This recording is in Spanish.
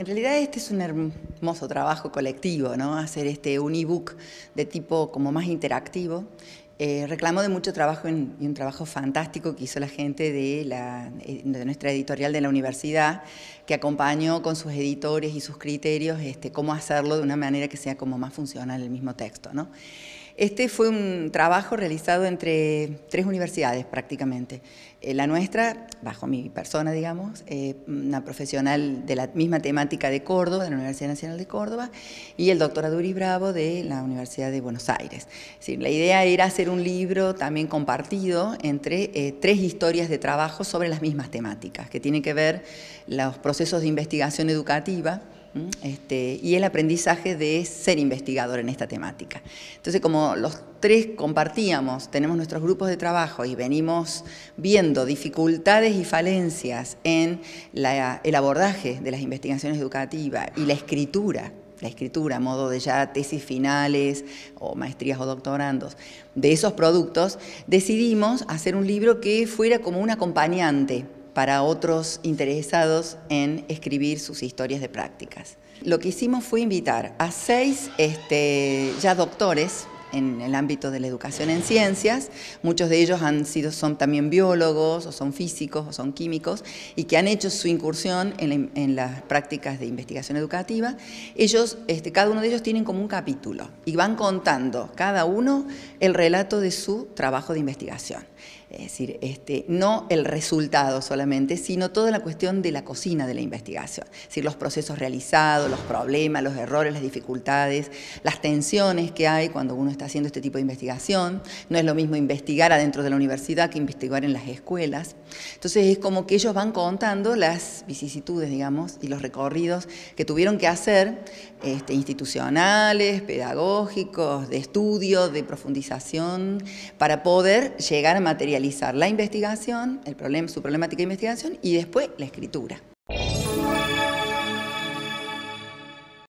En realidad este es un hermoso trabajo colectivo, ¿no? Hacer este un ebook de tipo como más interactivo. Eh, reclamo de mucho trabajo y un trabajo fantástico que hizo la gente de, eh, de, nuestra editorial de la universidad, que acompañó con sus editores y sus criterios este, cómo hacerlo de una manera que sea como más funcional el mismo texto, ¿no? Este fue un trabajo realizado entre tres universidades prácticamente. Eh, la nuestra, bajo mi persona, digamos, eh, una profesional de la misma temática de Córdoba, de la Universidad Nacional de Córdoba, y el doctor Aduri Bravo de la Universidad de Buenos Aires. la idea era hacer un libro también compartido entre eh, tres historias de trabajo sobre las mismas temáticas, que tienen que ver los procesos de investigación educativa, este, y el aprendizaje de ser investigador en esta temática. Entonces, como los tres compartíamos, tenemos nuestros grupos de trabajo y venimos viendo dificultades y falencias en el abordaje de las investigaciones educativas y la escritura la escritura, a modo de ya tesis finales o maestrías o doctorandos, de esos productos, decidimos hacer un libro que fuera como un acompañante para otros interesados en escribir sus historias de prácticas. Lo que hicimos fue invitar a seis este, ya doctores en el ámbito de la educación en ciencias, muchos de ellos han sido, son también biólogos, o son físicos, o son químicos, y que han hecho su incursión en, las prácticas de investigación educativa, ellos, este, cada uno de ellos tienen como un capítulo, y van contando cada uno el relato de su trabajo de investigación. Es decir, este, no el resultado solamente, sino toda la cuestión de la cocina de la investigación. Es decir, los procesos realizados, los problemas, los errores, las dificultades, las tensiones que hay cuando uno está está haciendo este tipo de investigación. No es lo mismo investigar adentro de la universidad que investigar en las escuelas. Entonces es como que ellos van contando las vicisitudes, digamos, y los recorridos que tuvieron que hacer, este, institucionales, pedagógicos, de estudio, de profundización, para poder llegar a materializar la investigación, su problemática de investigación y después la escritura.